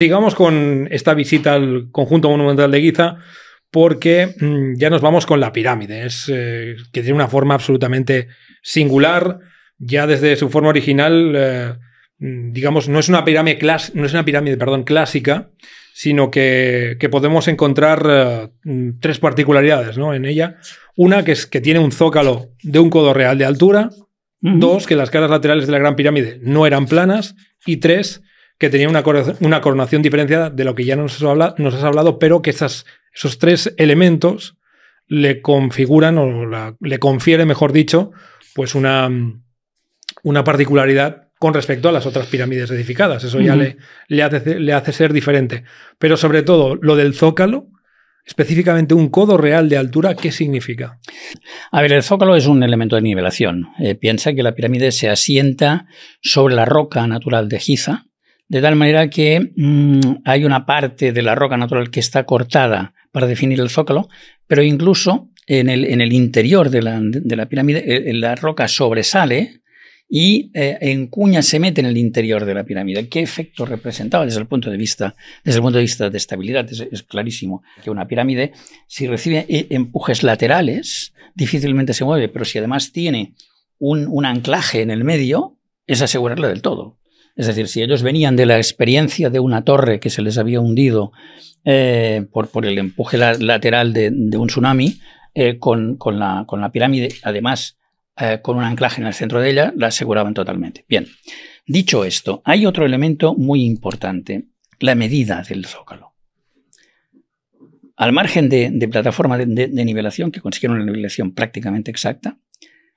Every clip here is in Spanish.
Sigamos con esta visita al conjunto monumental de Guiza porque mm, ya nos vamos con la pirámide, es, eh, que tiene una forma absolutamente singular, ya desde su forma original, eh, mm, digamos, no es una pirámide, no es una pirámide clásica, sino que, podemos encontrar eh, mm, tres particularidades ¿no? en ella. Una que es que tiene un zócalo de un codo real de altura, dos, que las caras laterales de la Gran Pirámide no eran planas, y tres, que tenía una, coronación diferenciada de lo que ya nos, has hablado, pero que esos tres elementos le configuran o le confiere, mejor dicho, pues una, una particularidad con respecto a las otras pirámides edificadas. Eso ya le, le, hace, le, hace, ser diferente. Pero sobre todo, lo del zócalo, específicamente un codo real de altura, ¿qué significa? A ver, el zócalo es un elemento de nivelación. Eh, piensa que la pirámide se asienta sobre la roca natural de Giza, de tal manera que mm, hay una parte de la roca natural que está cortada para definir el zócalo, pero incluso en el, en el interior de la, de la pirámide eh, eh, la roca sobresale y eh, en cuña se mete en el interior de la pirámide. ¿Qué efecto representaba desde el punto de vista, desde el punto de, vista de estabilidad? Es, clarísimo que una pirámide, si recibe empujes laterales, difícilmente se mueve, pero si además tiene un, un anclaje en el medio, es asegurarlo del todo. Es decir, si ellos venían de la experiencia de una torre que se les había hundido eh, por, el empuje lateral de, un tsunami, eh, con, la, pirámide, además eh, con un anclaje en el centro de ella, la aseguraban totalmente. Bien, dicho esto, hay otro elemento muy importante, la medida del zócalo. Al margen de, plataforma de, de nivelación, que consiguieron una nivelación prácticamente exacta,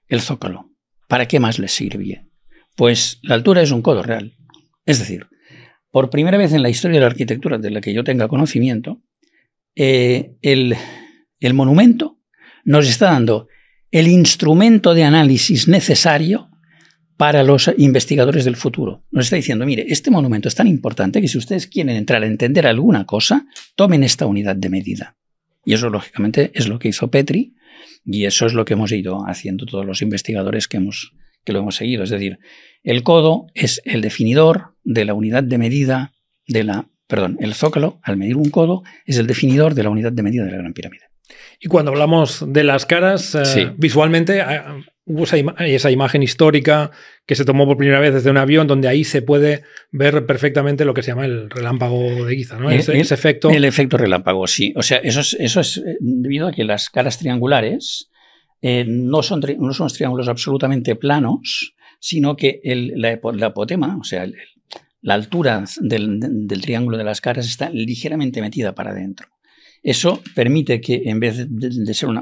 el zócalo, ¿para qué más les sirve? Pues la altura es un codo real. Es decir, por primera vez en la historia de la arquitectura de la que yo tenga conocimiento, eh, el monumento nos está dando el instrumento de análisis necesario para los investigadores del futuro. Nos está diciendo, mire, este monumento es tan importante que si ustedes quieren entrar a entender alguna cosa, tomen esta unidad de medida. Y eso, lógicamente, es lo que hizo Petri y eso es lo que hemos ido haciendo todos los investigadores que hemos que lo hemos seguido. Es decir, el codo es el definidor de la unidad de medida de la... Perdón, el zócalo, al medir un codo, es el definidor de la unidad de medida de la gran pirámide. Y cuando hablamos de las caras, eh, visualmente eh, hubo esa, imagen histórica que se tomó por primera vez desde un avión, donde ahí se puede ver perfectamente lo que se llama el relámpago de Giza, ¿no? Ese, efecto. El efecto relámpago, sí. O sea, eso eso es eh, debido a que las caras triangulares eh, no, son, no triángulos absolutamente planos, sino que el, la, apotema, o sea, la altura del, triángulo de las caras está ligeramente metida para adentro. Eso permite que en vez de, ser una,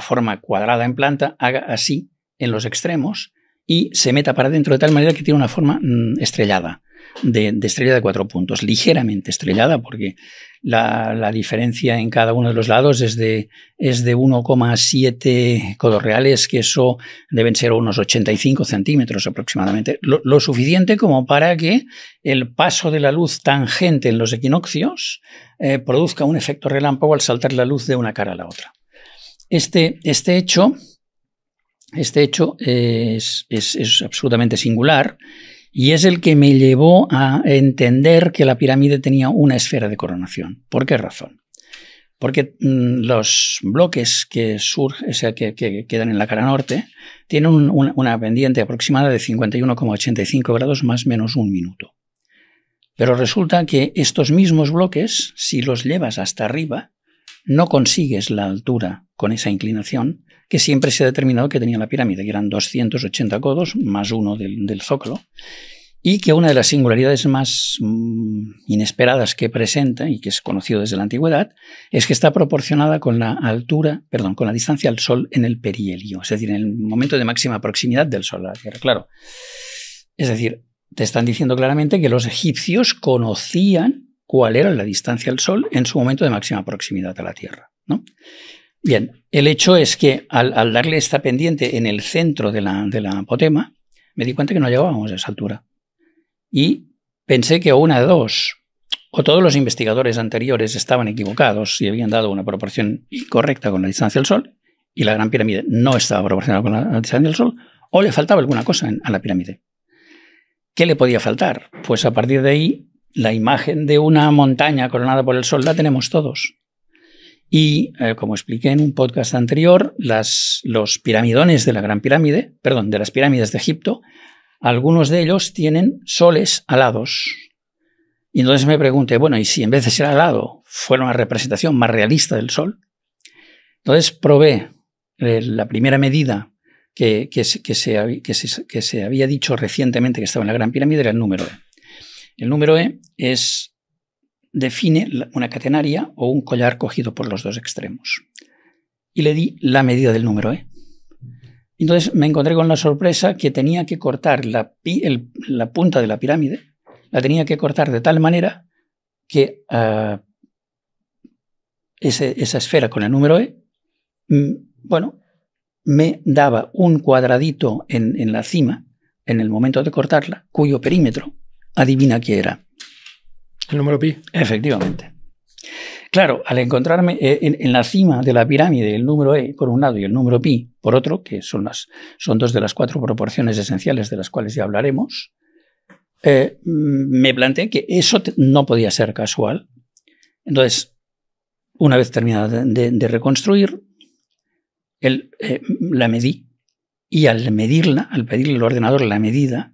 forma cuadrada en planta, haga así en los extremos y se meta para adentro de tal manera que tiene una forma mm, estrellada de, estrella de cuatro puntos, ligeramente estrellada, porque la, diferencia en cada uno de los lados es de, 1,7 codos reales, que eso deben ser unos 85 centímetros aproximadamente. Lo, suficiente como para que el paso de la luz tangente en los equinoccios eh, produzca un efecto relámpago al saltar la luz de una cara a la otra. Este, este hecho, este hecho es, es absolutamente singular y es el que me llevó a entender que la pirámide tenía una esfera de coronación. ¿Por qué razón? Porque mm, los bloques que, surgen, o sea, que, quedan en la cara norte tienen una, pendiente aproximada de 51,85 grados más menos un minuto. Pero resulta que estos mismos bloques, si los llevas hasta arriba, no consigues la altura con esa inclinación que siempre se ha determinado que tenía la pirámide, que eran 280 codos más uno del, del zócalo, y que una de las singularidades más mm, inesperadas que presenta y que es conocido desde la antigüedad es que está proporcionada con la altura, perdón, con la distancia al Sol en el perihelio, es decir, en el momento de máxima proximidad del Sol a la Tierra, claro. Es decir, te están diciendo claramente que los egipcios conocían cuál era la distancia al Sol en su momento de máxima proximidad a la Tierra. ¿no? Bien, el hecho es que al, darle esta pendiente en el centro de la, de apotema, me di cuenta que no llegábamos a esa altura. Y pensé que una de dos, o todos los investigadores anteriores estaban equivocados y habían dado una proporción incorrecta con la distancia del Sol, y la Gran Pirámide no estaba proporcionada con la distancia del Sol, o le faltaba alguna cosa a la pirámide. ¿Qué le podía faltar? Pues a partir de ahí, la imagen de una montaña coronada por el Sol la tenemos todos. Y eh, como expliqué en un podcast anterior, los piramidones de la Gran Pirámide, perdón, de las pirámides de Egipto, algunos de ellos tienen soles alados. Y entonces me pregunté, bueno, ¿y si en vez de ser alado fuera una representación más realista del sol? Entonces probé eh, la primera medida que, se, que se había dicho recientemente que estaba en la Gran Pirámide, era el número E. El número E es define una catenaria o un collar cogido por los dos extremos. Y le di la medida del número E. Entonces me encontré con la sorpresa que tenía que cortar la, la punta de la pirámide, la tenía que cortar de tal manera que ah, esa esfera con el número E, mm, bueno, me daba un cuadradito en, en la cima, en el momento de cortarla, cuyo perímetro, adivina qué era, el número pi. Efectivamente. Claro, al encontrarme eh, en, la cima de la pirámide el número E por un lado y el número pi por otro, que son, las, son dos de las cuatro proporciones esenciales de las cuales ya hablaremos, eh, mm, me planteé que eso no podía ser casual. Entonces, una vez terminada de, reconstruir, eh, la medí y al medirla, al pedirle al ordenador la medida,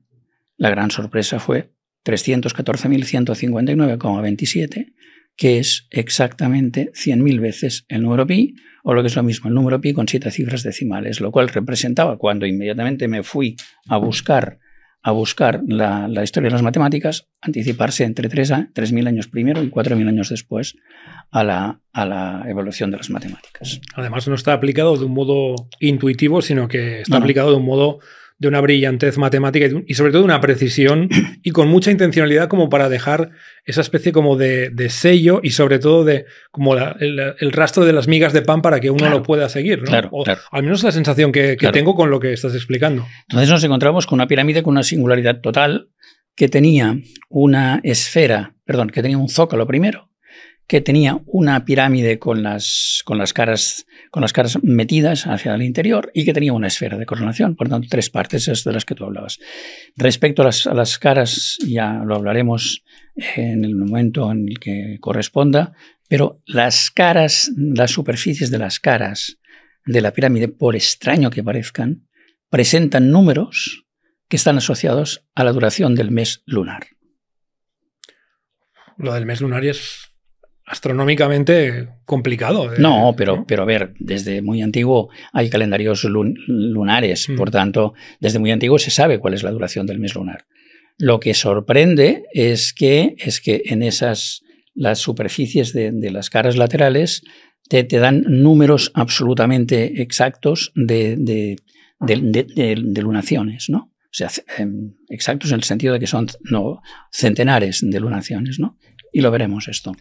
la gran sorpresa fue 314.159,27, que es exactamente 100.000 veces el número pi, o lo que es lo mismo, el número pi con siete cifras decimales, lo cual representaba cuando inmediatamente me fui a buscar a buscar la, historia de las matemáticas, anticiparse entre 3.000 tres, años primero y 4.000 años después a la, a evolución de las matemáticas. Además no está aplicado de un modo intuitivo, sino que está aplicado de un modo de una brillantez matemática y, sobre todo una precisión y con mucha intencionalidad como para dejar esa especie como de, sello y sobre todo de como el, rastro de las migas de pan para que uno lo pueda seguir. Al menos la sensación que, que tengo con lo que estás explicando. Entonces nos encontramos con una pirámide con una singularidad total que tenía una esfera, perdón, que tenía un zócalo primero, que tenía una pirámide con las, con las, caras, con las caras metidas hacia el interior y que tenía una esfera de coronación, por lo tanto, tres partes de las que tú hablabas. Respecto a las, a las caras, ya lo hablaremos en el momento en el que corresponda, pero las caras, las superficies de las caras de la pirámide, por extraño que parezcan, presentan números que están asociados a la duración del mes lunar. Lo del mes lunar es astronómicamente complicado. ¿eh? no, pero, pero a ver, desde muy antiguo hay calendarios lunares, mm. por tanto, desde muy antiguo se sabe cuál es la duración del mes lunar. Lo que sorprende es que, es que en esas las superficies de, de las caras laterales te, te, dan números absolutamente exactos de, de lunaciones, ¿no? O sea, em, exactos en el sentido de que son no, centenares de lunaciones, ¿no? Y lo veremos esto.